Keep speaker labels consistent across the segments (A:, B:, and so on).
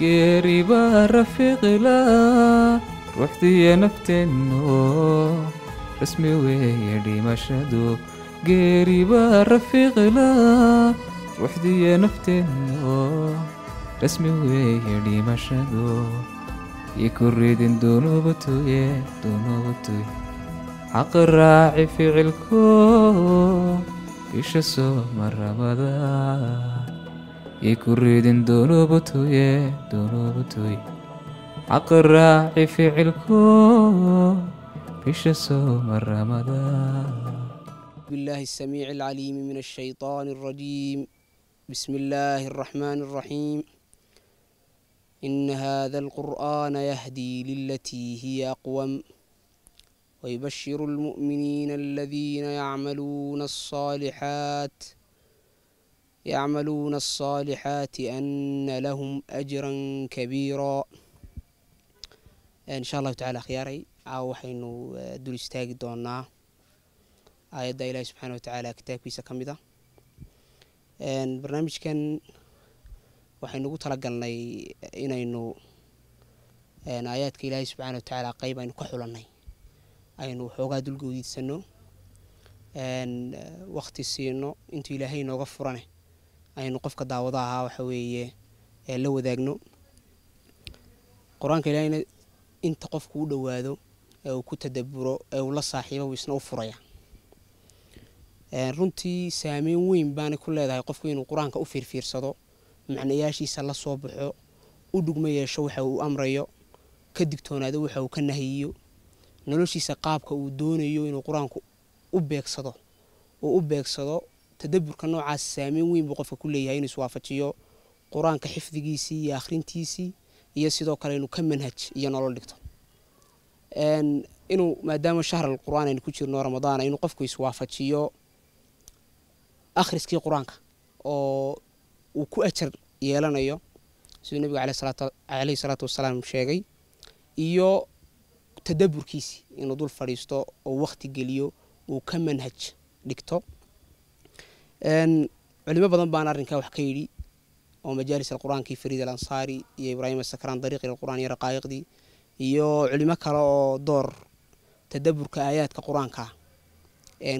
A: تفكيري برفق لا روحتي أنا بتنو رسمي ويدي مشهدو غيري برفق لا وحدي أنا بتنو رسمي ويدي مشهدو يكون ريدن دونو يا دونو بتوي حق الراعي في علكو إيش السو مرة بدأ يكردن توي يا توي عقرا في علكو فيش سوم رمضان
B: بالله السميع العليم من الشيطان الرجيم بسم الله الرحمن الرحيم إن هذا القرآن يهدي للتي هي أقوم ويبشر المؤمنين الذين يعملون الصالحات يعملون الصالحات أن لهم أجرا كبيرا إن شاء الله تعالى خياري أو حين دول استاج دونا آيات إلهي سبحانه وتعالى كتاب كيسا كمدا برنامج كان waxay nugu talagalnay inaynu aayaadka ilaahay subxaana watacaala qeyb aynu ka xulanay aynu waxoogaa dulgoodiidsano wakti siino intuu ilaahay nooga furane aynu qofka daawado ahaa waxa weeye la wadaagno qur-aanka ilaahayna inta qofku u dhowaado ee uu ku tadaburo ee uu la saaxiibo wuu isna u furaya runtii saameyn weyn baana ku leedahay qofku inuu qur-aanka u fiirfiirsado macnayaashiisa la soo baxo u dhugmo yeesho waxa uu amrayo ka digtoonaado waxa uu ka nahiyiyo noloshiisa qaabka uu doonayo inuu qur-aanku u beegsado uu u beegsado tadaburka noocaas saameyn weyn buu qofka ku leeyahay inuu iswaafajiyo qur-aanka xifdigiisii iyo akhrintiisii iyo sidoo kale inuu ka manhaj iyo nolol dhigto inuu maadaama shahral qur-aan aynu ku jirno ramadaana inuu qofku iswaafajiyo akhriskii qur-aanka oo uu ku ajar yeelanayo siduu nebiga caleyhi salaatu wasalaam sheegay iyo tadaburkiisii inuu dul fadhiisto oo wakhti geliyo uu ka manhaj dhigto culimo badan baan arrinkaa wax ka yidhi oo majaalis alqur-aankii fariid alansaari iyo ibraahim asakraan dariiqi lqur'aan iyo raqaa'iqdii iyo culimo kale oo door tadaburka aayaadka qur-aanka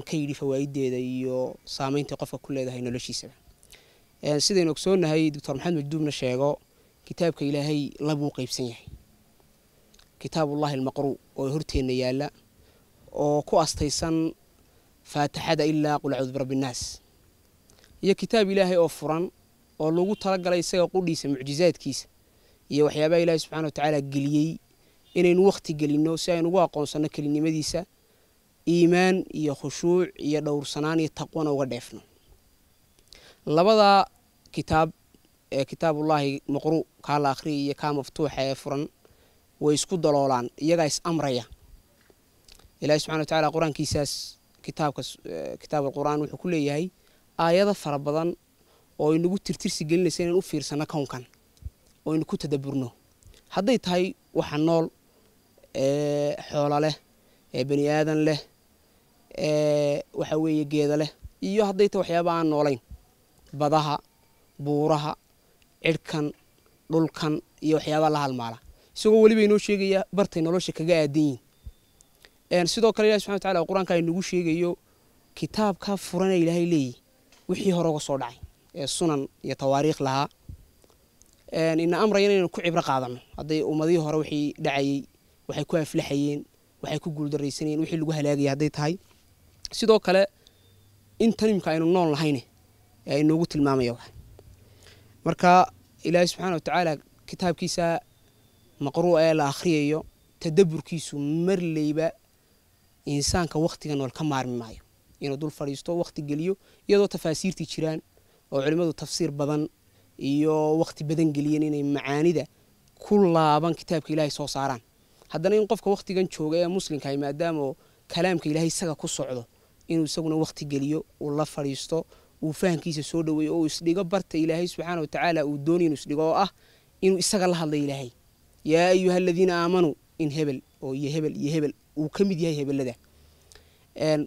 B: ka yidhi fawaaiddeeda iyo saameyntai qofka ku leedahay noloshiisaba sidaynu ogsoonahay doctor maxamed majduubna sheego kitaabka ilaahay labuu qeybsan yahay kitaabullahi almaqruu oo horteenna yaala oo ku astaysan faatixada ilaa qul acuudu birabbi innaas iyo kitaab ilaahay oo furan oo lagu talagalay isaga qudhiisa mucjizaadkiisa iyo waxyaabaha ilaahay subxana watacaala geliyey inaynu wakhti gelinno si aynu ugu aqoonsanno kelinimadiisa iimaan iyo khushuuc iyo dhowrsanaan iyo taqwana uga dheefno labadaa kitaab ee kitaabullaahi muqru kaa la akhriya iyo kaa maftuuxa ee furan way isku daloolaan iyagaa is amraya ilaahay subxana wa tacala qur-aankiisaas kitaabka kitaab alqur'aan wuxuu ku leeyahay aayada fara badan oo inagu tirtirsi gelinaysa inaan u fiirsano kownkan oo aynu ku tadaburno hadday tahay waxa nool ee xoola leh ee bani aadan leh ee waxa weeye geeda leh iyo hadday tahay waxyaaba aan noolayn badaha buuraha cirhkan dhulkan iyo waxyaabaa la halmaala isagoo weliba inoo sheegaya bartay nolosha kaga aadanyihin sidoo kale ilahi subxana wa tacala qur-aanka inugu sheegayo kitaabkaa furana ilaahay leeyihi wixii hore uga soo dhacay ee sunan iyo tawaariikh lahaa ina amraya inaynu ku cibro qaadano hadday ummadihii hore wixii dhacayey waxay ku aflaxayeen waxay ku guuldaraysanayeen wixii lagu halaagaya hadday tahay sidoo kale in tanimka aynu nool lahayne ee inoogu tilmaamaya marka ilaahay subxaana wa tacaala kitaabkiisa maqruuca ee la akhriyayo tadaburkiisu marleyba insaanka wakhtiga nool ka maarmi maayo inuu dul fadhiisto wakhti geliyo iyadoo tafaasiirtii jiraan oo culimmadu tafsiir badan iyo wakhti badan geliyeen inay macaanida ku laaban kitaabka ilaahay soo saaraan haddana in qofka wakhtigan jooga ee muslimkahay ah, maadaama kalaamka ilaahay isaga ku socdo inuu isaguna wakhti geliyo uu la fadhiisto uu fahamkiisa soo dhaweeyo oo uu isdhigo barta ilaahay subxaana watacaala uu dooni inuu isdhigo oo ah inuu isaga la hadla ilaahay yaa ayuha aladiina aamanuu in hebel oo iyo hebel iyo hebel uu ka mid yahay hebelada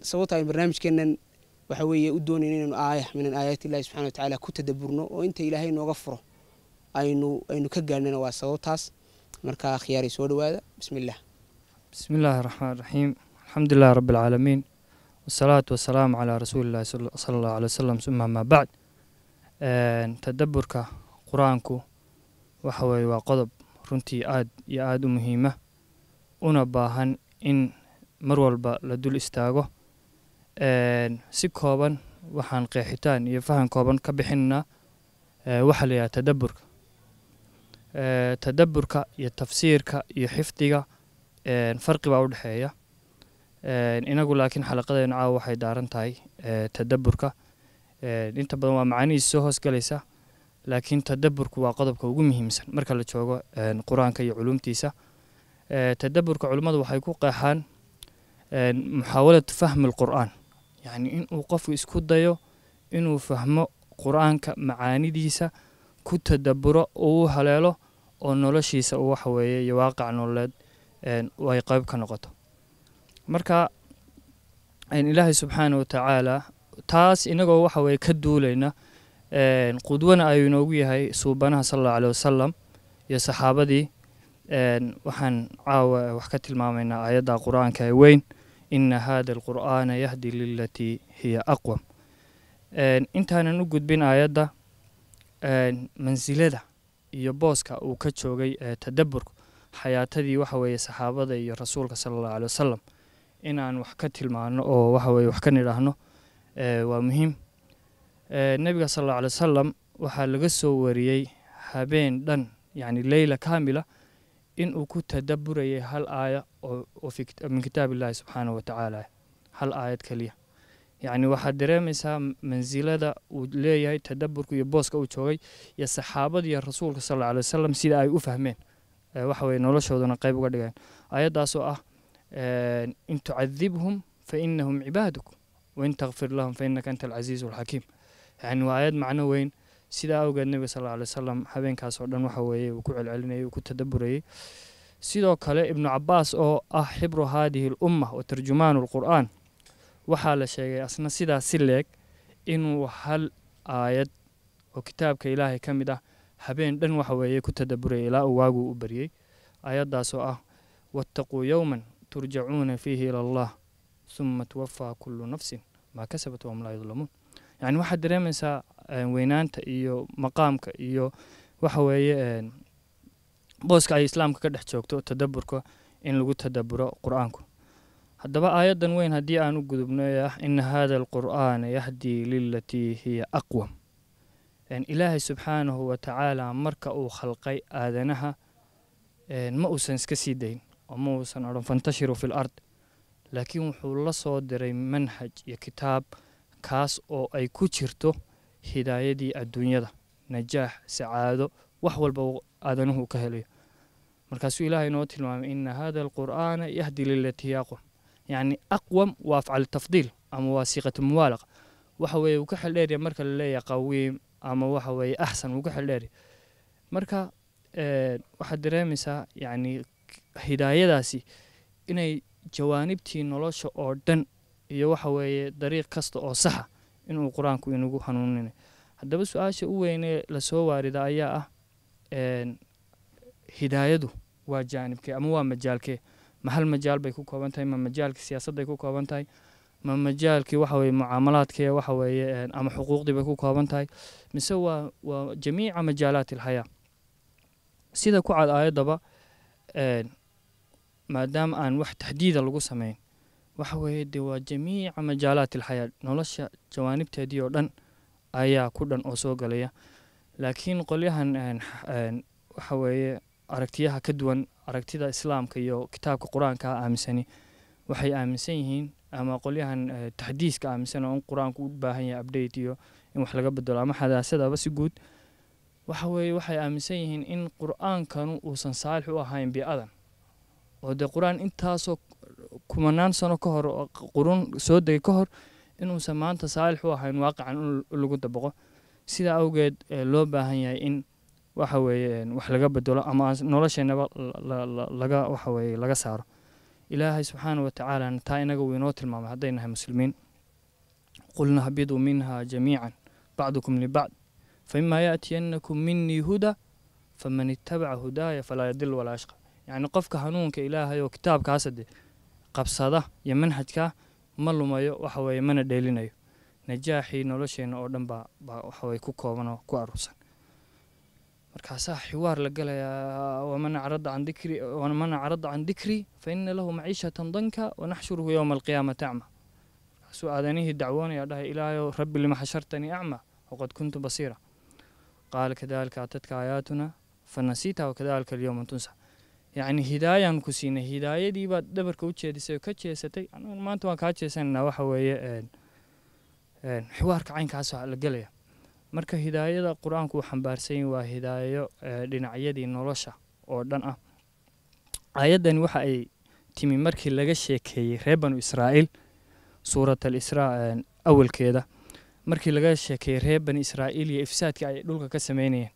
B: sababtoo aan barnaamijkeenan waxa weeye u doonayn inaynu aaya min aayaati illahi subxana watacaala ku tadaburno oo inta ilaahay nooga furo aynu aynu ka gaarnana waa sababtaas markaa khiyaaray soo dhowaada bismi illah
C: bismi illaahi raxmaan raxiim alxamdu lilahi rabbi alcaalamiin wasalaatu wasalaamu calaa rasuuli illahi sala allahu alay wasalam suma amaa bacd tadaburka qur-aanku waxa weeye waa qodob runtii aada iyo aada u muhiima una baahan in mar walba la dul istaago si kooban waxaan qeexitaan iyo fahan kooban ka bixinna waxaa la yidhaha tadaburka tadaburka iyo tafsiirka iyo xifdiga farqi baa u dhexeeya inagu laakiin xalaqadeena caawa waxay daaran tahay tadaburka inta badan waa macaanihiisa soo hoosgalaysa laakiin tadaburku waa qodobka ugu muhiimsan marka la joogo qur-aanka iyo culumtiisa tadaburka culimmadu waxay ku qeexaan muxaawalatu fahmi lqur'aan yacni inuu qofku isku dayo inuu fahmo qur'aanka macaanidiisa ku tadaburo uu haleelo oo noloshiisa uu waxaweeye iyo waaqic nololeed ay qayb ka noqoto marka ilaahay subxaana wa taas inagoo waxa weye ka duulayna qudwana ayuu inoogu yahay suubanaha sala allahu aleh wasalam iyo saxaabadii waxaan caawa wax ka tilmaamaynaa aayadda qur-aanka ee weyn ina hada alqur'aana yahdi lilatii hiya aqwam intaanan u gudbin aayadda mansilada iyo booska uu ka joogay tadaburku xayaatadii waxa weeye saxaabada iyo rasuulka sala allahu alei wasalam inaan wax ka tilmaano oo waxa weeye wax ka nidhaahno waa muhiim nebiga sal allahu alei wasalam waxaa laga soo wariyey habeen dhan yacni leyla kaamila inuu ku tadaburayay hal aaya min kitaab illaahi subxaana wa hal aayad keliya yacni waxaad dareemaysaa mansilada uu leeyahay tadaburka iyo booska uu joogay iyo saxaabada iyo rasuulka sal alla alay wasalam sida ay u fahmeen waxa weye noloshoodana uga dhigeen aayaddaasoo ah in tucadibhum fa inahum cibaaduk wain takfir lahum fa inaka anta alcasiizu alxakiim yani waa aayad macno weyn sidaa awgeed nabiga sal alla alay wasalam habeenkaas dhan waxa weeye uu ku celcelinayay uu ku tadaburayey sidoo kale ibnu cabaas oo ah xibru haadihi al umma wa tarjumaanu alqur'aan waxaa la sheegay asna sidaa si leeg inuu hal aayad oo kitaabka ilaahay ka mid ah habeen dhan waxa weeye ku tadaburayay ilaa uu waaguu u baryey aayaddaas ah waataquu yowman turjacuuna fiihi ila allah suma tuwafaa kullu nafsin maa kasabat wahum laa yudlamuun yani waxaad dareemaysaa eh, weynaanta iyo maqaamka iyo waxa weeye eh, booska ay islaamka ka dhex joogto tadaburka in lagu tadaburo qur-aanku haddaba aayaddan weyn haddii aan u gudubno ee ah ina haada alqur'aana yahdii lilatii hiya aqwam ilaahay subxaanahu watacaala marka uu khalqay aadanaha ma uusan iska sii dayn oo ma uusan odhan fantashiru fi lard laakiin wuxuu la soo diray manhaj iyo kitaab kaas oo ay ku jirto hidaayadii adduunyada najaax sacaado wax walba uu aadanuhu ka helayo markaasuu ilaahay noo tilmaamay ina hada alqur'aana yahdi lilatii aqwam yacni aqwam waa afcal tafdiil ama waa siiqatu muwaalaqa waxa weeye uu ka xeldheerya marka la leeyahay qawiim ama waxa weeye axsan uu ka xeldheerya marka waxaad dareemaysaa yacni hidaayadaasi inay jawaanibtii nolosha oo dhan iyo waxa weeye dariiq kasta oo saxa inuu qur-aanku inagu hanuunin haddaba su-aasha u weynee lasoo waarida ayaa ah hidaayadu waa jaanibkee ama waa majaalkee ma hal majaal bay ku kooban tahay ma majaalkii siyaasadday ku kooban tahay ma majaalkii waxa weye mucaamalaadkee waxa weeye ama xuquuqdii bay ku kooban tahay mise waa waa jamiica majaalaati alhayaa sida ku cad aayadaba maadaama aan wax taxdiida lagu sameyn waxa weeye de waa jamiica majaalaat alxayaa nolosha jawaanibteedii oo dhan ayaa ku dhan oo soo galaya laakiin qolyahan waxa weeye aragtiyaha ka duwan aragtida islaamka iyo kitaabka qur-aanka aaminsani waxay aaminsan yihiin ama qolyahan e, taxdiiska aaminsan oo in qur-aanku u baahan yahay update iyo in wax laga bedelo ama xadaasadaba si guud waxa weeye waxay aaminsan yihiin in qur-aankanu uusan saalix u ahayn bii'adan oo dee qur-aan intaasoo kumanaan sano ka hor qurun soo degay ka hor inuusan maanta saalix u ahayn waaqican in lagu dabaqo sidaa awgeed loo baahan yahay in waxa weeye wax laga bedelo ama nolosheenaba laga waxa weeye laga saaro ilaahay subxaana wa taa inaga wuu inoo tilmaamay hadday nahay muslimiin qulna habiduu minha jamiican bacdukum libacd faimaa yaatiyanakum minii huda faman itabaca hudaaya falaa yadil walaa yashqa yacni qofka hanuunka ilaahay oo kitaabkaasade qabsada iyo manhajka ma lumayo waxa mana dheelinayo najaaxii nolosheena oo dhan baa waxaweye ku koobanoo ku aruursan markaasaa ah, xiwaar la galayaa waman acrada can dikri waman acrada fa ina lahu maciishatan danka wanaxshuruhu yowma alqiyaamati acma markaasuu aadanihii dacwoonaya dhahay ilaahayow rabbi lima xashartanii acma waqad kuntu basiira qaala kadalika atadka aayaatuna fanasiita wakadalika alyowma tunsa yani hidaayaan ku siinay hidaayadii baad dhabarka u jeedisay ka jeesatay maanta waan kaa jeesanaynaa waxa weeye xiwaarka caynkaas la gelaya marka hidaayada qur-aanku uu xambaarsanyahy waa hidaayo dhinacyadii nolosha oo dhan ah aayaddani waxa ay timi markii laga sheekeeyey ree banu israa'iil suurat al awalkeeda markii laga sheekeeyey ree bani israa'iil iyo ifsaadkii ay dhulka ka sameynayeen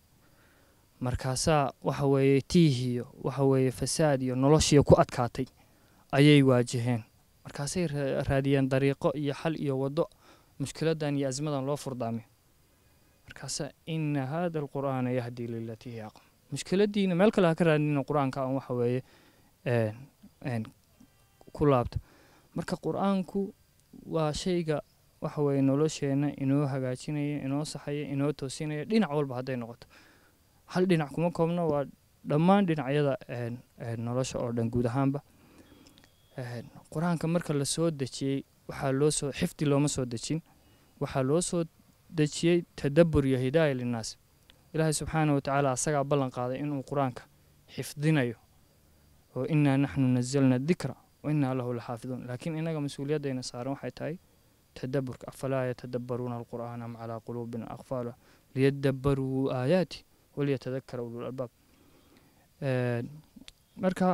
C: markaasaa waxa weeye tiihiyo waxa weeye fasaad iyo noloshiiyo ku adkaatay ayay waajaheen markaasay raadiyeen dariiqo iyo xal iyo waddo mushkiladan iyo asmadan loo furdaamay markaasa ina haada alqur'aana yahdii lilatii hiya aqm mushkiladiina meel kale ha ka raadinina qur aan waxa weeye ku laabto marka qur-aanku waa shayga waxa weeye nolosheenna inoo hagaajinaya inoo saxaya inoo toosinaya dhinac walba hadday noqoto hal dhinac kuma koobno waa dhammaan dhinacyada nolosha oo dhan guud ahaanba qur-aanka marka lasoo dejiyey waxaa loo soo xifdi looma soo dejin waxaa loo soo dejiyey tadabur iyo hidaaya linnaas ilaahay subxaana wa tacaala asagaa ballan qaaday inuu qur-aanka xifdinayo oo innaa naxnu nazalna dikra wa lahu la xaafiduun laakiin innaga mas-uuliyaddayna saaran waxay tahay tadaburka afalaa yatadabbaruuna alqur'aana am calaa quluubin aqfaalah liyadabbaruu aayaati waliyatadakara ulul marka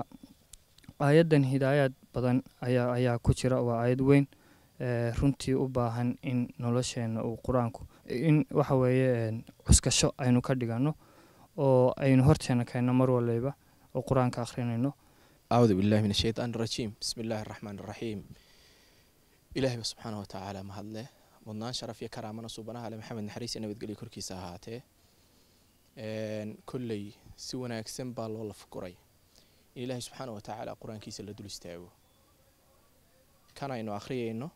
C: aayaddan hidaayaad badan ayaa ayaa ku jira waa aayad weyn runtii u baahan in nolosheena uu qur-aanku in waxa weeye cuskasho aynu ka dhigano oo aynu horteena keenno mar waleyba oo qur-aanka akhrinayno acuudu
D: billahi min ashaytaan arajiim bismi illaahi araxmaan araxiim ilaahiyba subxaana wa tacaala mahadleh mudnaan sharaf iyo karaamana suubanaha ale maxamed naxariis iyo nabadgelyo korkiisa ahaatee kolley si wanaagsan baa loo lafguray in ilaahay subxaana wa tacaala qur-aankiisa la dul istaago kan aynu akhriyayno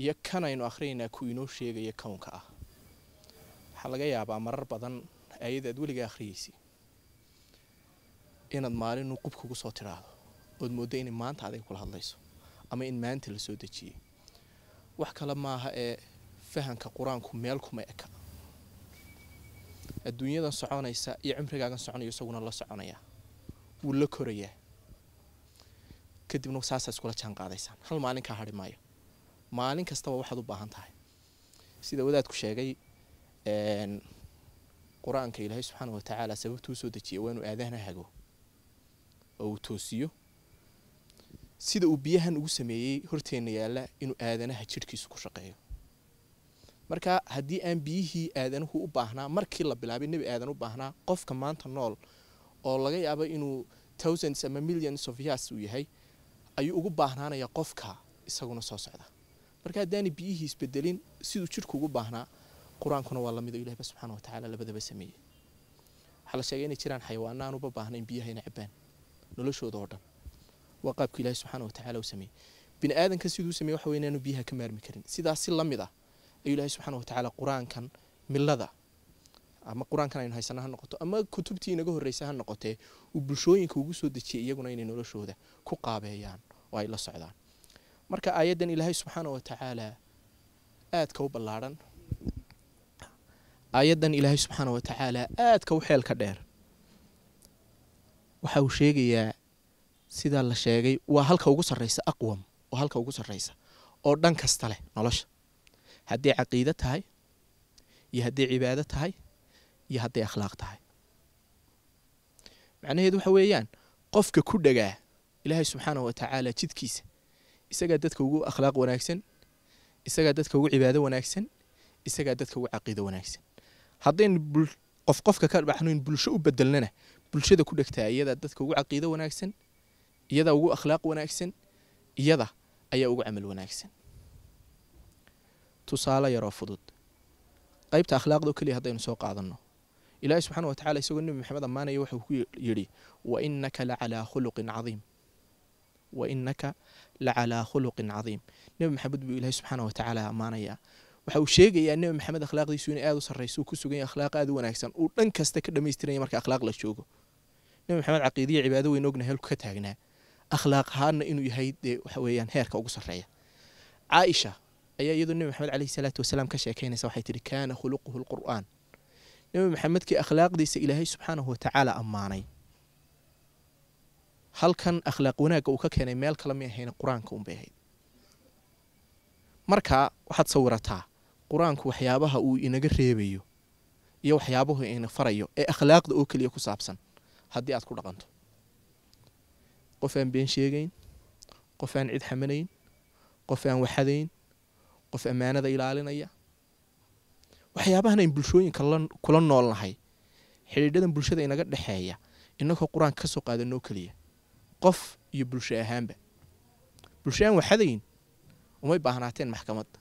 D: iyo kan aynu akhriyaynaa kuu inoo sheegaya kownka ah waxaa laga yaabaa marar badan aayada weliga akhriyaysa inaad maalinu qub kugu soo tidhaahdo ood mooddo inay maanta adiga kula hadlayso ama in maanta la soo dejiyay wax kale maaha ee fahanka qur-aanku meel kuma eka adduunyadan soconaysa iyo cimrigaagan soconaya isaguna la soconaya wuu la korayaa kadibna saasaa iskula jaan qaadaysaan hal maalin kaa hari maayo maalin kastaba waxaad u baahan tahay sida wadaadku sheegay qur-aanka ilaahay subxaana watacaala sababtu usoo dejiyay waa inuu aadaana hago oo uu toosiyo sida uu biyahan ugu sameeyey horteena yaalla inuu aadanaha jidhkiisu ku shaqeeyo marka haddii aan biyihii aadanuhu u baahnaa markii la bilaabay nebi aadan u baahnaa qofka maanta nool oo laga yaabo inuu thousands ama millions of years uu yahay ayuu ugu baahnaanaya qofka isaguna soo socda marka haddaanay biyihii isbedelin siduu jidhku ugu baahnaa qur-aankuna waa lamid oo ilahba subxaana wa tacaala labadaba sameeyey waxaa la sheegay inay jiraan xayawaana aan uba baahnayn biyaha ina cabaan noloshooda oo dhan waa qaabka ilahi subxaana wa tacala uu sameeyey bini aadanka siduu sameey waxa wey inaanu biyaha ka maarmi karin sidaasi la ah ayuu ilaahay subxana watacaala qur-aankan milada ama qur-aankan aynu haysano ha noqoto ama kutubtii inaga horreysay ha noqotee uu bulshooyinka ugu soo dejiyay iyaguna inay noloshooda ku qaabeeyaan oo ay la socdaan marka aayaddan ilaahay subxaana wa tacaala aadka u ballaadhan aayaddan ilaahay subxaana wa tacaala aadka u xeelka dheer waxa uu sheegayaa sidaa la sheegay waa halka ugu sarraysa aqwam oo halka ugu sarraysa oo dhan kasta leh nolosha hadday caqiide tahay iyo hadday cibaado tahay iyo hadday akhlaaq tahay macnaheedu waxa weeyaan qofka ku dhagaa ilaahay subxaanah wa tacaala jidkiisa isagaa dadka ugu akhlaaq wanaagsan isagaa dadka ugu cibaado wanaagsan isagaa dadka ugu caqiido wanaagsan haddaynu qof qofka ka in bulsho u bedelnana bulshada ku dhegtaa iyadaa dadka ugu caqiido wanaagsan iyadaa ugu akhlaaq wanaagsan iyada ayaa ugu camal wanaagsan tusaale yaroo fudud qaybta akhlaaqdoo keliya haddaynu soo qaadanno ilaahi subxaana wa tacala isagoo nebi maxamed ammaanaya wuxuu ku yidhi wainaka lacalaa khuluqin cadiim wainaka lacalaa khuluqin cadiim nebi maxamed buu ilaahi subxaana wa tacaala ammaanayaa waxa uu sheegayaa nebi maxamed akhlaaqdiisu inay aada u sarrayso uu ku sugan yahay akhlaaq aada u wanaagsan uu dhan kasta ka dhammaystiraya marka akhlaaq la joogo nebi maxamed caqiidiya cibaado weyn ogna heelku ka taagnaa akhlaaq ahaanna inuu yahay dee waxa weeyaan heerka ugu sarreeya caaisha ayaa iyadoo nebi maxamed caleyhi salaatu wasalaam ka sheekeynaysa waxay tihi kaana khuluquhu lqur'aan nebi maxamedkii akhlaaqdiisa ilaahay subxaanahu watacaala ammaanay halkan akhlaaq wanaagga uu ka keenay meel kale may ahayn qur-aanka unbay ahayd marka waxaad sawirataa qur-aanku waxyaabaha uu inaga reebayo iyo waxyaabahu ina farayo ee akhlaaqda oo keliya ku saabsan haddii aad ku dhaqanto qof aan been sheegayn qof aan cid xamanayn qof aan waxadayn qof ammaanada ilaalinaya waxyaabahan ayn bulshooyinka kula noolnahay xidhiidhadan bulshada inaga dhexeeya inagoo qur-aanka kasoo qaadanoo keliya qof iyo bulsho ahaanba bulsho aan waxadayn umay baahnaateen maxkamadda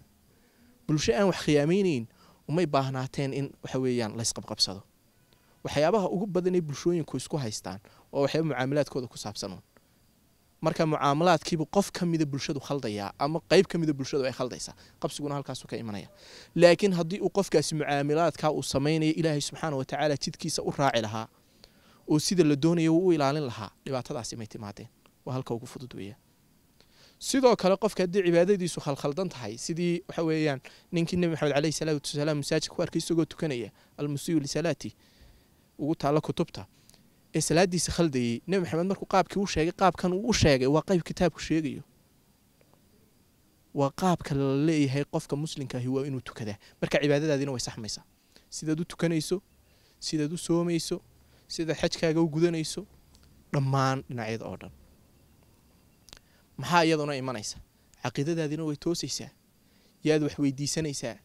D: bulsho aan wax khiyaamaynayn umay baahnaateen in waxa weeyaan laysqabqabsado waxyaabaha ugu badan ee bulshooyinku isku haystaan oo waxyaaba mucaamalaadkooda ku saabsanuun marka mucaamalaadkiibu qof kamida bulshadu khaldayaa ama qeyb kamida bulshadu ay khaldaysaa qabsiguna halkaasu ka imanaya laakiin haddii uu qofkaasi mucaamilaadkaa uu samaynaya ilaahay subxaana wa jidkiisa u raaci lahaa oo sida la doonaya u ilaalin lahaa dhibaatadaasi may timaadeen waa halka ugu fudud weeya sidoo kale qofka haddii cibaadadiisu khalkhaldan tahay sidii waxa weeyaan ninkii nebi maxamed caleyhi salaatu wasalaam masaajidka ku arkay isagoo tukanaya almusiyu lisalaati ugu taalla kutubta ee salaadiisa khaldayay nebi maxamed markuu qaabkii u sheegay qaabkan uu u sheegay waa qayb kitaabku sheegayo waa qaabka la leeyahay qofka muslimkaahi waa inuu tukadaa marka cibaadadaadiina way saxmaysaa sidaad u tukanayso sidaad u soomayso sidaad xajkaaga u gudanayso dhammaan dhinacyada oo dhan maxaa iyaduna imanaysa caqiidadaadiina way toosaysaa yaad wax weydiisanaysaa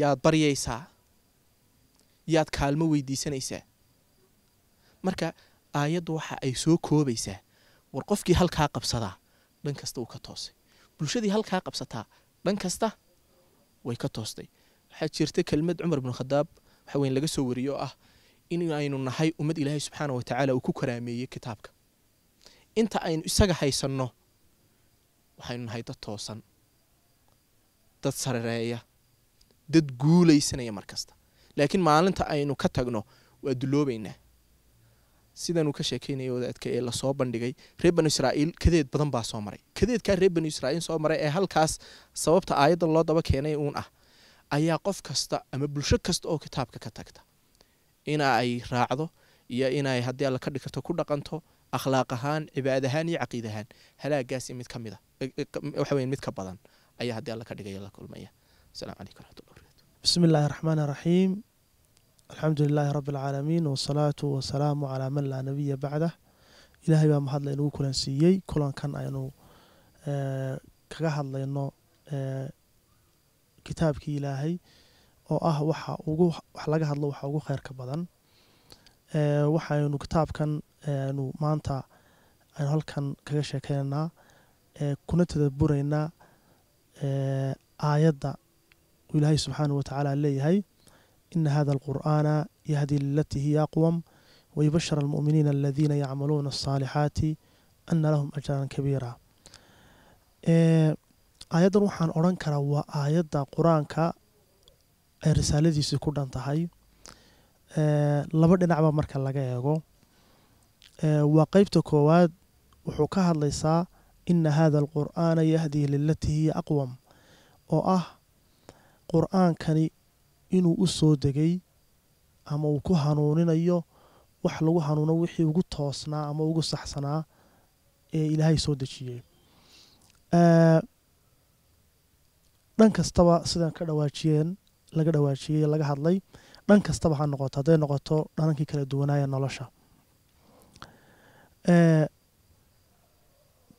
D: yaad baryaysaa yaad kaalmo weydiisanaysaa marka aayaddu waxa ay soo koobaysaa war qofkii halkaa qabsadaa dhan kasta uu ka toosay bulshadii halkaa qabsataa dhan kasta way ka toostay waxaa jirta kelmad cumar bnu khadaab waxaweyn laga soo wariyo oo ah in aynu nahay ummad ilaahay subxaana watacaala uu ku karaameeyey kitaabka inta aynu isaga haysanno waxaynu nahay dad toosan dad sarereeya dad guulaysanaya mar kasta laakiin maalinta aynu ka tagno waa duloobaynaa uu ka sheekeynaya wadaadka ee lasoo bandhigay reer banu israa'iil kadeed badan baa soo maray kadeedkaa reer banu israiil soo maray ee halkaas sababta aayaddan loo daba keenay uun ah ayaa qof kasta ama bulsho kasta oo kitaabka ka tagta ina ay raacdo iyo inay haddii alla ka dhigto ku dhaqanto akhlaaq ahaan cibaad ahaan iyo caqiid ahaan halaagaasi mid ka mid a waxaweya mid ka badan ayaa haddii alla ka dhigaya la kulmaya asalaamu calaykum waraxmatullahi barakaatu
E: bismillahi raxmaan raxiim alxamdu lilaahi rabi alcaalamiin wasalaatu wasalaamu calaa man laa nabiya bacdah ilaahay baa mahadla inugu kulansiiyey kulankan aynu eh, kaga hadlayno eh, kitaabkii ilaahay oo ah waxa ugu wax laga hadlo waxa ugu kheyrka badan eh, waxaynu kitaabkan nu maanta aynu halkan kaga sheekeynaynaa kuna tadaburaynaa aayadda ilaahay subxaanah wa tacaala leeyahay ina hada alqur'aana yahdi lilatii hiya aqwam wayubashir almu'miniina aladiina yacmaluuna alsaalixaati ana lahum ajran kabiira aayaddan waxaan odhan karaa waa aayadda qur-aanka ay risaaladiisii ku dhan tahay laba dhinacba marka laga eego waa qeybta koowaad wuxuu ka hadlaysaa ina hada alqur'aana yahdii lilatii hiya aqwam oo ah qur'aankani inuu u soo degay ama uu ku hanuuninayo wax lagu hanuuno wixii ugu toosnaa ama ugu saxsanaa ee ilaahay soo dejiyey dhan kastaba sidan ka dhawaajiyeen laga dhawaajiyey laga hadlay dhan kastaba ha noqoto hadday noqoto dhanankii kala duwanaaya nolosha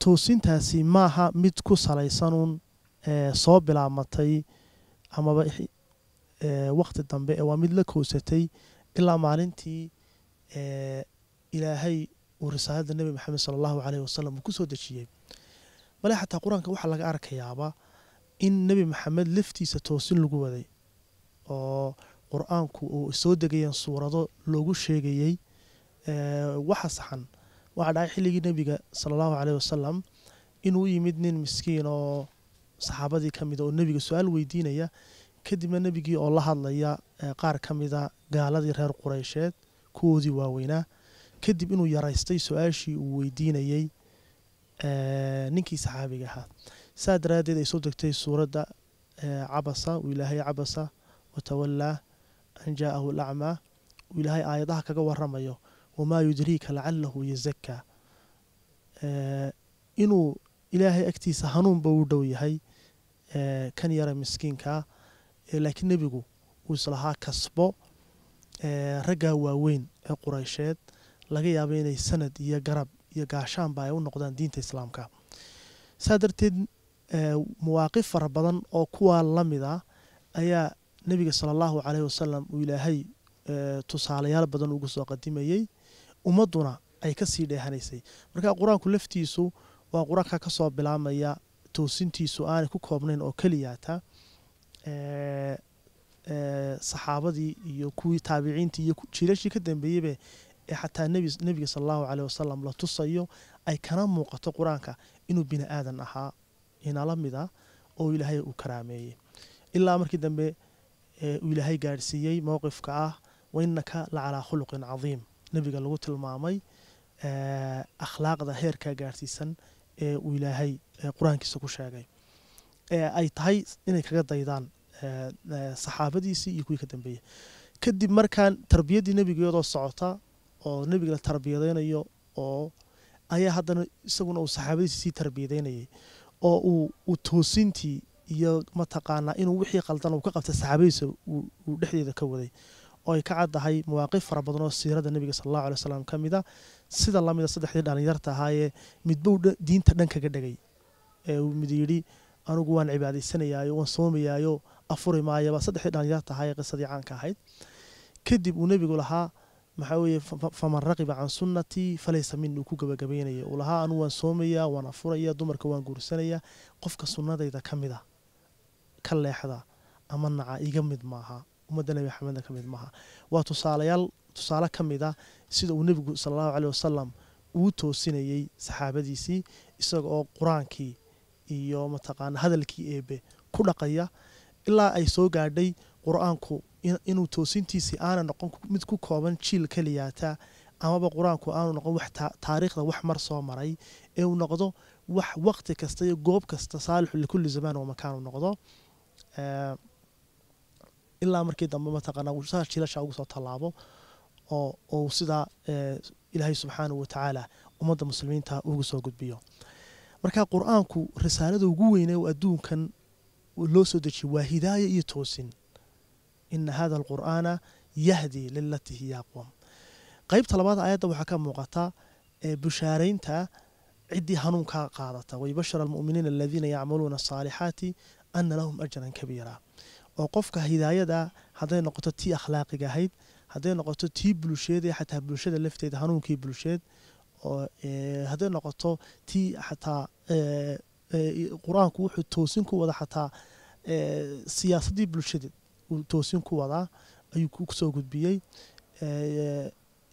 E: toosintaasi maaha mid ku salaysanuun soo bilaabmatay amaba waqti dambe ee waa mid la koosatay ilaa maalintii ilaahay uu risaalada nebi maxamed sala allahu caleyhi wasalam uu kusoo dejiyey bale xataa qur-aanka waxaa laga arkayaaba in nebi maxamed laftiisa toosin lagu waday oo qur-aanku uu soo degayeen suurado loogu sheegayey waxa saxan waxaa dhacay xilligii nebiga sala allahu caleyhi wasalam inuu yimid nin miskiin oo saxaabadii ka mid ah oo nebiga su-aal weydiinaya kadibna nebigii oo la hadlaya qaar ka mida ah gaaladii reer qureysheed kuwoodii waaweynaa kadib inuu yaraystay su-aashii uu weydiinayey ninkii saxaabiga ahaa saa daraaddeed ay soo degtay suuradda cabasa uu ilaahay cabasa watawallaa an ahu alacmaa uu ilaahay aayadaha kaga waramayo wamaa yudriika lacalahu yazakaa inuu ilaahay agtiisa hanuunba uu dhow yahay kan yara miskiinkaa laakiin nebigu uu islahaa kasbo raggaa waaweyn ee qureysheed laga yaabo inay sanad iyo garab iyo gaashaanba ay u noqdaan diinta islaamka saa darteed mawaaqif fara badan oo kuwaa la mid ah ayaa nebiga sala allahu caleyhi wasalam uu ilaahay tusaalayaal badan ugu soo qadimayey ummadduna ay kasii dheehanaysay marka qur-aanku laftiisu waa qur-aanka kasoo bilaabmaya toosintiisu aanay ku koobnayn oo keliya saxaabadii iyo kuwii taabiciintii iyo jiilashii ka dambeeyeyba ee xataa nabiga sala allahu caleyh wasalam la tusayo ay kana muuqato qur-aanka inuu bini aadan ahaa inala mid ah oo ilaahay uu karaameeyey ilaa markii dambe uu ilaahay gaadhsiiyey mowqifka ah wainaka la calaa khuluqin cadiim nebiga lagu tilmaamay akhlaaqda heerkaa gaadhsiisan ee uu ilaahay qur-aankiisa ku sheegay ay tahay inay kaga daydaan saxaabadiisii iyo kuwii ka dambeeyey kadib markaan tarbiyaddii nebiga iyadoo socota oo nebiga la tarbiyadaynayo oo ayaa haddana isaguna uu saxaabadiisi sii tarbiyadaynayay oo uu toosintii iyo mataqaanaa inuu wixii qaldan uu ka qabta saxaabadiisa uu dhexdeeda ka waday oo ay ka caddahay mawaaqif fara badan oo siirada nebiga sala allahu alay slam ka mid a sida lamida saddexdii dhallinyarta ahaayee midbuu diinta dhan kaga dhegay ee uu mid yidhi anugu waan cibaadaysanayaayo waan soomayaayo afuri maayaba saddexdii dhallinyar tahay qisadii caanka ahayd kadib uu nebigu lahaa maxaa weeye faman raqiba can sunnatii falaysa min uu ku gabagabaynaya uu lahaa anugu waan soomayaa waan afuraya dumarka waan guursanayaa qofka sunnadayda ka mid ah, ka leexda ama naca iga mid maaha ummadda nebi axmedna ka mid maaha waa tusaalayaal tusaale ka mid a ah sida uu nebigu sala allahu caleyh wasalam uu toosinayey saxaabadiisii isaga qur-aankii iyo mataqaana hadalkii eebe ku dhaqaya ilaa ay soo gaadhay qur-aanku inuu toosintiisii aana noqon mid ku kooban jiil keliyaataa amaba qur-aanku aanu noqon wax taariikhda wax mar soo maray ee uu noqdo wax waqti kasta iyo goob kasta saalixu likulli zamaan oo makaan noqdo ilaa markii dambe mataqaanaa jiilasha ugu soo tallaabo oo uu sidaa ilaahay subxaanahu watacaala ummadda muslimiinta ugu soo gudbiyo markaa qur-aanku risaalada ugu weyne oo adduunkan loo soo dejiyay waa hidaaya iyo toosin ina hada alqur'aana yahdi lilatii hiya aqwam qeybta labaad aayadda waxaa ka muuqata bushaaraynta ciddii hanuunkaa qaadata waybashara almu'miniina aladiina yacmaluuna asaalixaati ana lahum ajran kabiira oo qofka hidaayada hadday noqoto tii akhlaaqiga ahayd hadday noqoto tii bulsheed ee xataa bulshada lafteeda hanuunkii bulsheed oo eh, hadday noqoto tii xataa eh, eh, qur-aanku wuxuu toosin ku wada xataa siyaasadii bulshadeed uu toosin ku wadaa ayuu kusoo gudbiyey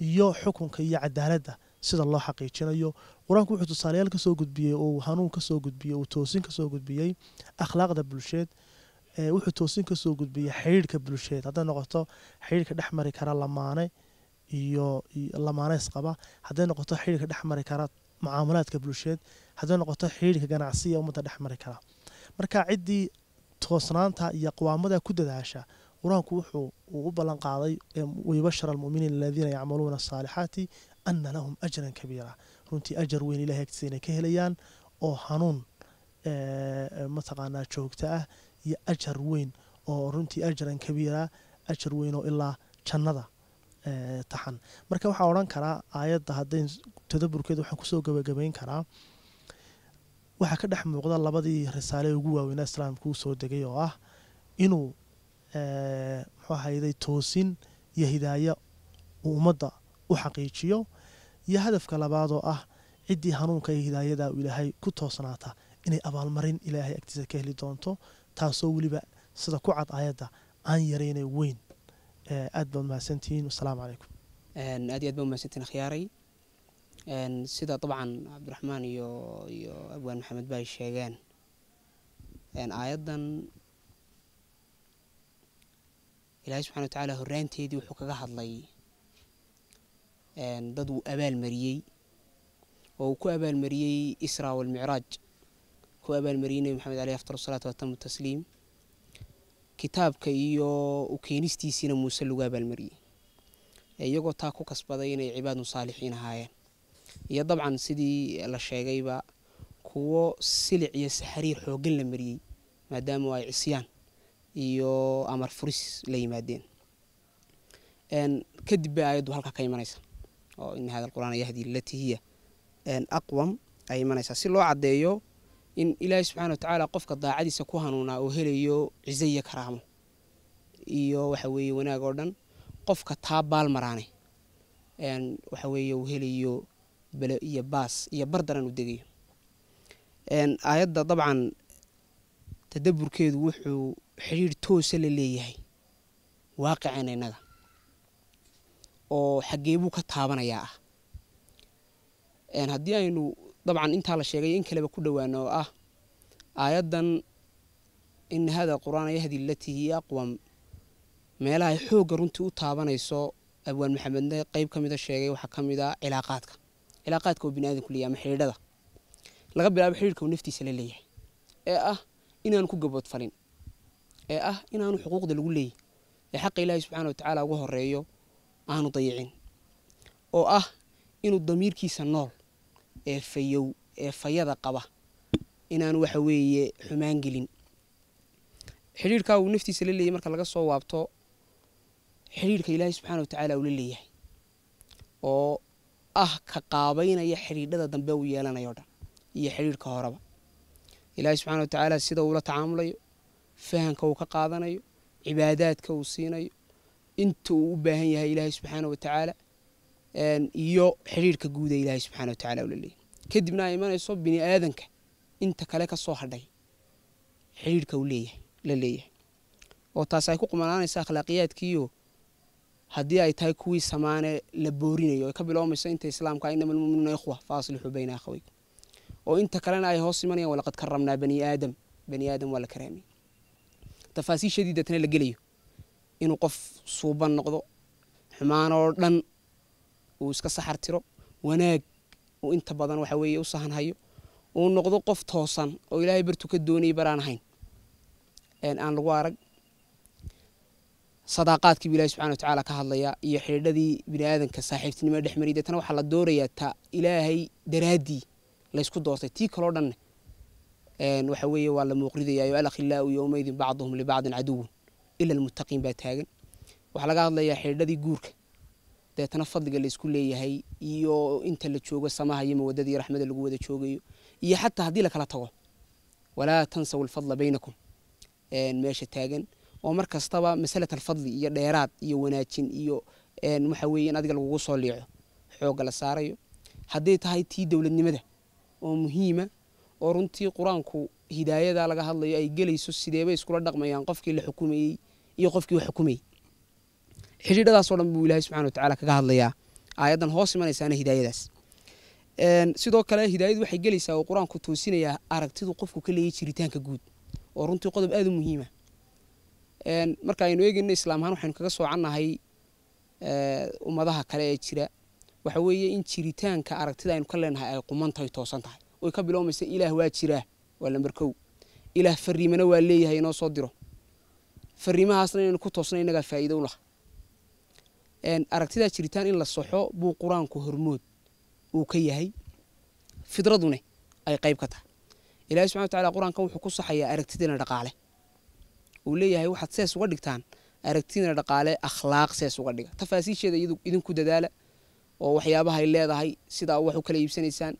E: iyo xukunka iyo cadaaladda sida loo xaqiijinayo qur-aanku wuxuu tusaaleyaal kasoo gudbiyey uu hanuun kasoo gudbiyey uu toosin kasoo gudbiyey akhlaaqda bulsheed wuxuu toosin kasoo gudbiyey xidhiirhka bulsheed hadday noqoto xidhiirhka dhex mari kara lamaane iyo lamaaneys qaba hadday noqoto xidhiirka dhexmari kara mucaamalaadka bulsheed hadday noqoto xidhiirka ganacsiya ummadda dhexmari kara marka ciddii toosnaanta iyo aqwaamada ku dadaasha qur-aanku wuxuu uu u ballan qaaday wybashara almuuminiin aladiina yacmaluuna asaalixaati ana lahum ajran kabiira runtii ajar weyn ilahay agtiisa ka helayaan oo hanuun mataqaanaa joogta ah iyo ajar weyn oo runtii ajran kabiira ajar weyn oo ilaa jannada taxan marka waxaa odhan karaa aayadda haddayn tadaburkeed waxaan kusoo gabagabayn karaa waxaa ka dhex muuqda labadii risaale ugu waaweynaa islaamka uu degay oo ah inuu muxuu ahayday toosin iyo hidaaya uu ummadda u xaqiijiyo iyo hadafka labaad oo ah ciddii hanuunka iyo hidaayada uu ilaahay ku toosnaata inay abaalmarin ilaahay agtiisa ka heli doonto taasoo weliba sida ku cad aayadda aan yarayna weyn Eh, aad baad mahadsantihiin wasalaamu calaykum
B: aad iyo aad baa umahadsantiin khiyaaray sida dabcan cabdiraxmaan iyo iyo abwaan maxamed ba ay sheegeen aayaddan ilaahay subxana wa tacaala horraanteedii wuxuu kaga hadlay dad uu abaalmariyey oo uu ku abaalmariyey isra walmicraaj ku abaalmariyey nebi maxamed aleyh afdal asalaatu waatamu tasliim kitaabka iyo ukeenistiisiina muuse lagu abaalmariyey iyagoo taa ku kasbaday inay cibaadun saalixiin ahaayeen iyo dabcan sidii la sheegayba kuwo silic iyo saxariir xoogan la mariyey maadaama ay cisyaan iyo amar furis la yimaadeen kadib ba aayaddu halkaa ka imanaysa oo in hada qur'aan yahdi latii hiya aqwam ay imanaysaa si loo caddeeyo in ilaahay wa tacaala qofka daacadiisa ku hanuunaa uu helayo cizo iyo karaamo iyo waxa weeye wanaag oo dhan qofka taa baal baalmaraane waxa weeye uu helayo bale iyo baas iyo bardaran u degayo aayadda dabcan tadaburkeedu wuxuu xidhiir toosa la leeyahay waaqican inaga oo xaggeebuu ka taabanayaa ah haddii aynu dabcan intaa la sheegay in kaleba ku dhowaan oo ah aayaddan in hada qur-aan yahdi latii hiya aqwam ay xoogga runtii u taabanayso abwaan maxamedna qeyb ka mida sheegay waxaa ka mid a cilaaqaadka cilaaqaadka oo biniaadanku leeyahy ama xidhiidhada laga bilaabo xidhiirka uu naftiisa la leeyahay ee ah inaanu ku gaboodfalin ee ah inaanu xuquuqda lagu leeyahy ee xaqa ilaahay wa watacaala ugu horeeyo aanu dayicin oo ah inuu damiirkiisa nool ee fayow ee fayada qaba inaan waxa weeye xumaan gelin xidhiirkaa uu naftiisa la leeyahy marka laga soo waabto xidhiirhka ilaahay subxaana watacaala uu la leeyahay oo ah ka qaabaynaya xidhiidhada dambe uu yeelanayo dhan iyo xidhiirhka horeba ilaahay wa watacaala sida uula tacaamulayo fahanka uu ka qaadanayo cibaadaadka uu siinayo inta uu u baahan yahay ilaahay subxaana tacaala iyo xidhiirhka guuda ilaahay subxana watacaala uu la leeyahy كدبنا إيمان يسوع بني آدمك أنت كلك الصهر داي حير كولية للية وتاسعك قمنا نسا خلاقيات كيو هدي أي تاي كوي سمانة لبورين يو قبل أمس أنت إسلام كأن من من إخوة فاصل حبينا أخوي وأنت كلنا أي هوس مني ولقد كرمنا بني آدم بني آدم ولا كرامي تفاصيل شديدة تنا لجليه إنه قف صوبا نقضه حمان أردن وسك سحر ترى وناك uu inta badan waxa weeye u sahanhayo uu noqdo qof toosan oo ilaahay bartu ka doonayay baraan ahayn aan lagu arag sadaaqaadkiibu ilahi subxana watacaala ka hadlaya iyo xidhiidhadii bini aadanka saaxiibtinimo dhexmariy deetana waxaa la doorayaa ta ilaahay daraaddii laysku doortay tii kaloo dhanne waxa weeye waa la muuqridayaa o alakhilaau yowmaydin bacduhum libacdin caduwun ila almuttaqiin baa taagan waxaa laga hadlayaa xidhiidhadii guurka deetana fadliga laysku leeyahay iyo inta la joogo samaha iyo mawadada iyo raxmada lagu wada joogayo iyo xataa haddii lakala tago walaa tansaw alfadla baynakum meesha taagan oo mar kastaba masalat alfadli iyo dheeraad iyo wanaajin iyo waxa weeye adiga lagugu soo liico xoogga la saarayo hadday tahay tii dowladnimada oo muhiima oo runtii qur-aanku hidaayada laga hadlayo ay gelayso sideebay iskula dhaqmayaan qofkii la xukumayey iyo qofkii wax xukumayey xidhiidhadaasoo dhan buu ilaahay subxana watacala kaga hadlayaa aayaddan hoos imanaysaana hidaayadaas sidoo kale hidaayadu waxay gelaysaa oo qur-aanku toosinayaa aragtidu qofku ka leeyay jiritaanka guud oo runtii qodob aada u muhiima marka aynu eegeyno islaam ahaan waxaynu kaga soocannahay ummadaha kale ee jira waxa weeye in jiritaanka aragtida aynu ka leenahay ay qumantahay toosan tahay oy ka bilowmaysa ilaah waa jiraa waa lamber kow ilaah fariimana waa leeyahay inoo soo diro fariimahaasna inaynu ku toosna innagaa faa'iido u laha aragtidaa jiritaan in la saxo buu qur-aanku hormood uu ka yahay fidraduna ay qayb ka tahay ilahi subxana wataala qur-aankan wuxuu ku saxayaa aragtidiina dhaqaale uu leeyahay waxaad sees uga dhigtaan aragtidiina dhaqaale akhlaaq sees uga dhiga tafaasiisheeda idinku dadaala oo waxyaabahay leedahay sidaa wax u kala iibsanaysaan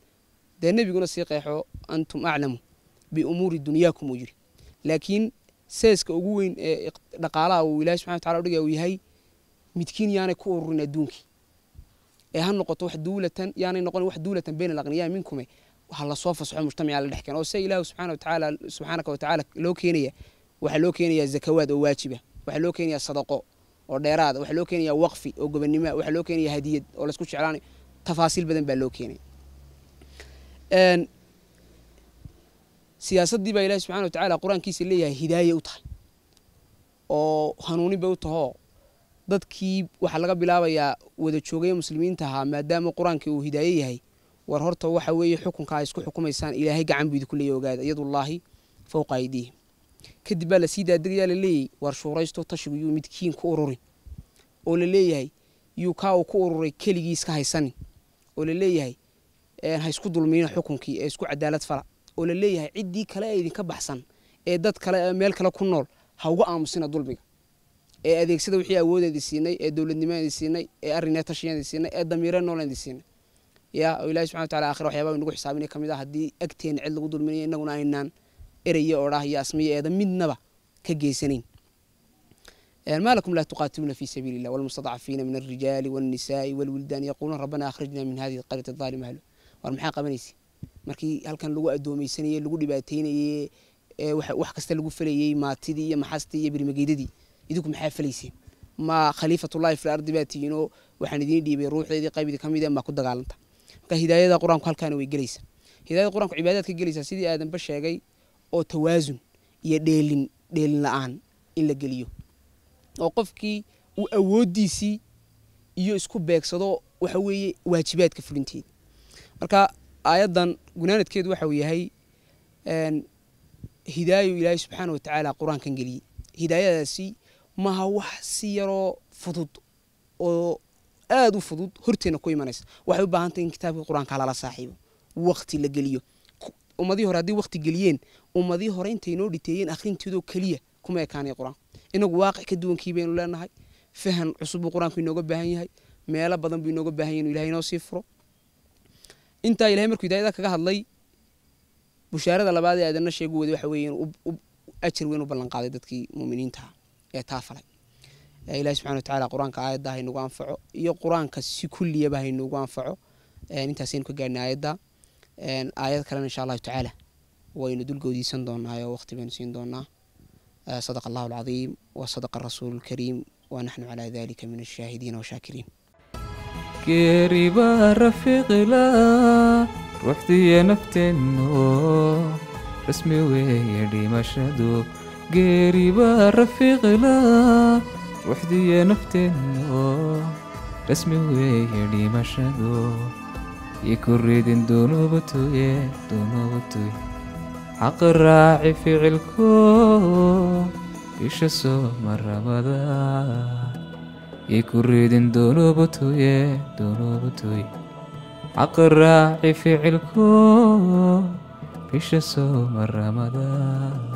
B: dee nebiguna sii qeexo antum aclamu biumuuri dunyaakum uu yiri laakiin seeska ugu weyn ee dhaqaalaha uu ilahi subxana watala udhigaya uu yahay midkiin yaanay ku ururin adduunkii ee ha noqoto wax duulatan yaanay noqon wax duulatan bayna alaqniyaa minkume waxa lasoo fasaxo mujtamaca la dhex keeno oo se ilaahu subxaana watacaala subxaanaka watacaala loo keenaya waxaa loo keenayaa zakawaad oo waajiba waxaa loo keenayaa sadaqo oo dheeraada waxaa loo keenayaa waqfi oo gobonnimoa waxaa loo keenayaa hadiyad oo laisku jeclaanayo tafaasiil badan baa loo keenaya siyaasaddii baa ilaahi subxana watacaala qur-aankiisa leeyahay hidaaya u tahay oo hanuunin bay u tahoo dadkii waxaa laga bilaabayaa wada joogaya muslimiinta ahaa maadaama qur-aankii uu hidaaye yahay war horta waxa weeye xukunka a isku xukumaysaan ilaahay gacan buidi kuleeya ogaada iyadullaahi fowqa aydiihim kadib baa lasii daadegyaa laleeyahy war shuuraysto tashigu yuu midkiin ku ururi oo laleeyahay yuu kaa uu ku ururay keligii iska haysani oo laleeyahay ha isku dulmiina xukunkii ee isku cadaalad fala oo laleeyahay ciddii kale ee idinka baxsan ee dad kale meel kale ku nool ha uga aamusina dulmiga ee adeegsada wixii awoodeedi siinay ee dowladnimadeedi siinay ee arrinee tashiyadeedi siinay ee damiire nooleedi siinay yaa oo ilaahay subxana wataala aakhira waxyaabaa nagu xisaabinay ka mid ah haddii agteena cid lagu dulminayo innaguna aynaan erayo odhaah iyo asmiyo eeda midnaba ka geysanayn ما لكم لا تقاتلون في سبيل الله والمستضعفين من الرجال والنساء والولدان يقولون ربنا أخرجنا من هذه القرية الظالمة أهله والمحاق بنيسي مركي هل كان لغو أدومي سنية لغو دباتين وحكست لغو فليي ماتدي محاستي برمجيددي idinku maxaa falayseen ma khaliifatullahi fil ardi baa tihiinoo waxaan idiin dhiibay ruuxdeedii qaybdii ka mid ah maa ku dagaalanta marka hidaayada qur-aanku halkaana way gelaysaa hidaayada qur-aanku cibaadaad gelaysaa sidii aadanba sheegay oo tawaasun iyo dheelin dheelin la-aan in la geliyo oo qofkii uu awooddiisii iyo isku beegsado waxa weeye waajibaadka fulinteeda marka aayaddan gunaanadkeedu waxa uu yahay hidaayu ilaahay subxaana wa tacaala qur-aankan geliyey hidaayadaasi maaha wax si yaroo fudud oo aada u fudud horteena ku imanaysa waxay u baahantay in kitaabkii qur-aanka lala saaxiibo wakti la geliyo ummadii hore haddii wakti geliyeen ummadii hore intay noo dhiteeyeen akhrinteedoo keliya kuma ekaanay qur-aan inagu waaqic ka duwankii baynu leenahay fahan cusub buu qur-aanku inooga baahan yahay meelo badan buu inooga baahan yahy inu ilahay inoo sii furo intaa ilahay markuu hidaayada kaga hadlay bushaarada labaad ee aadana sheegu weda waxa weeye inuu weyn u ballan dadkii muuminiintaha تافلي إلى إيه، سبحانه وتعالى قرآن كآيات ده نوقان فعو يو قرآن كسي كل يبه نوقان فعو إن إيه، إنت سينك جاي نآيات ده إن إيه، آيات كلام إن شاء الله تعالى وين دول جودي سندونا يا وقت بين سندونا صدق الله العظيم وصدق الرسول الكريم ونحن على ذلك من الشاهدين وشاكرين
A: كريبا رفيق لا رحتي يا نفتنو رسمي ويدي مشهدو قريبة رفيق لا وحدي نفتن رسمي ما مشادو يكون ريدن دونو بتوي دونو بتوي حق الراعي في علكو إيش سو مرة بدا يكون ريدن دونو بتوي دونو بتوي حق الراعي في علكو إيش سو مرة بدا